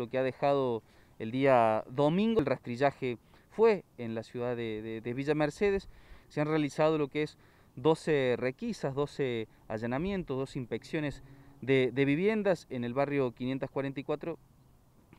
Lo que ha dejado el día domingo el rastrillaje fue en la ciudad de, Villa Mercedes. Se han realizado lo que es 12 requisas, 12 allanamientos, 12 inspecciones de, viviendas en el barrio 544,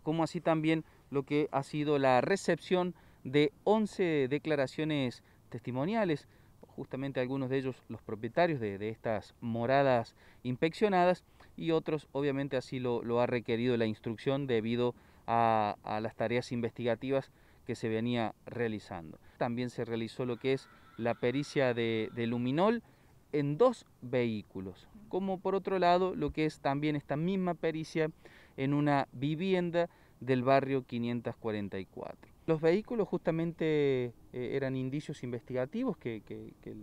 como así también lo que ha sido la recepción de 11 declaraciones testimoniales, justamente algunos de ellos los propietarios de, de estas moradas inspeccionadas y otros obviamente así lo, ha requerido la instrucción debido a, las tareas investigativas que se venía realizando. También se realizó lo que es la pericia de, luminol en dos vehículos, como por otro lado lo que es también esta misma pericia en una vivienda del barrio 544. Los vehículos justamente eh, eran indicios investigativos que,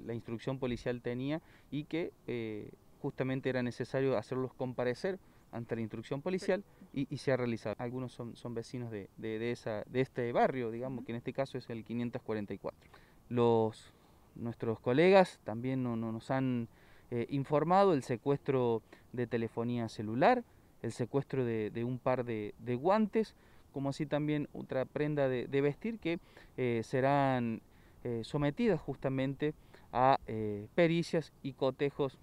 la instrucción policial tenía y que eh, justamente era necesario hacerlos comparecer ante la instrucción policial y, se ha realizado. Algunos son, vecinos de, de, esa, de este barrio, digamos, que en este caso es el 544. Los, nuestros colegas también no, nos han eh, informado el secuestro de telefonía celular, el secuestro de, un par de, guantes, como así también otra prenda de, vestir que eh, serán eh, sometidas justamente a pericias y cotejos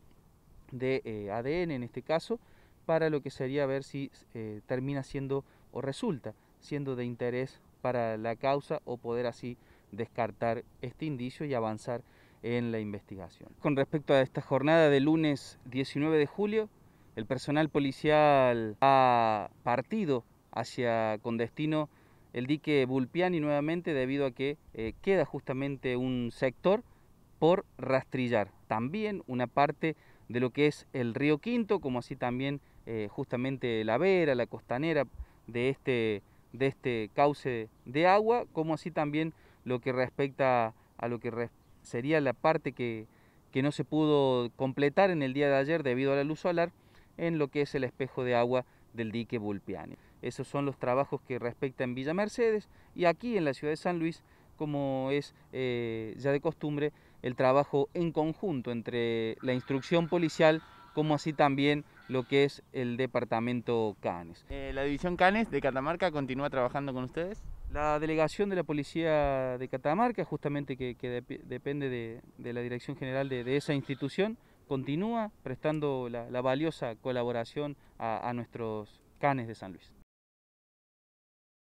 de eh, ADN en este caso, para lo que sería ver si eh, termina siendo o resulta siendo de interés para la causa o poder así descartar este indicio y avanzar en la investigación. Con respecto a esta jornada de lunes 19 de julio, el personal policial ha partido hacia con destino el dique Bulpiani nuevamente debido a que eh, queda justamente un sector por rastrillar también una parte de lo que es el río Quinto, como así también eh, justamente la vera, la costanera de este, de este cauce de agua, como así también lo que respecta a lo que sería la parte que, no se pudo completar en el día de ayer debido a la luz solar en lo que es el espejo de agua del dique Vulpiani. Esos son los trabajos que respecta en Villa Mercedes y aquí en la ciudad de San Luis como es eh, ya de costumbre, el trabajo en conjunto entre la instrucción policial como así también lo que es el departamento Canes. Eh, ¿La división Canes de Catamarca continúa trabajando con ustedes? La delegación de la Policía de Catamarca, justamente que, depende de, la Dirección General de, esa institución, continúa prestando la, valiosa colaboración a nuestros canes de San Luis.